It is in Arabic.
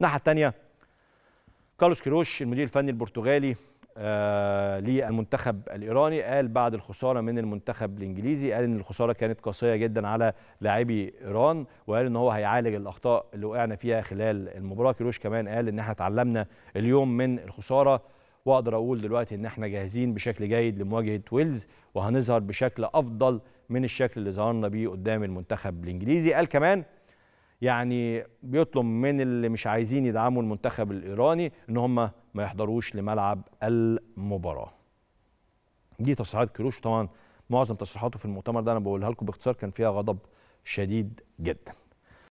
الناحيه الثانيه كارلوس كيروش المدير الفني البرتغالي آه للمنتخب الايراني قال بعد الخساره من المنتخب الانجليزي قال ان الخساره كانت قاسيه جدا على لاعبي ايران وقال ان هو هيعالج الاخطاء اللي وقعنا فيها خلال المباراه كيروش كمان قال ان احنا اتعلمنا اليوم من الخساره واقدر اقول دلوقتي ان احنا جاهزين بشكل جيد لمواجهه ويلز وهنظهر بشكل افضل من الشكل اللي ظهرنا بيه قدام المنتخب الانجليزي قال كمان يعني بيطلب من اللي مش عايزين يدعموا المنتخب الايراني ان هم ما يحضروش لملعب المباراه دي تصريحات كيروش طبعا معظم تصريحاته في المؤتمر ده انا بقولها لكم باختصار كان فيها غضب شديد جدا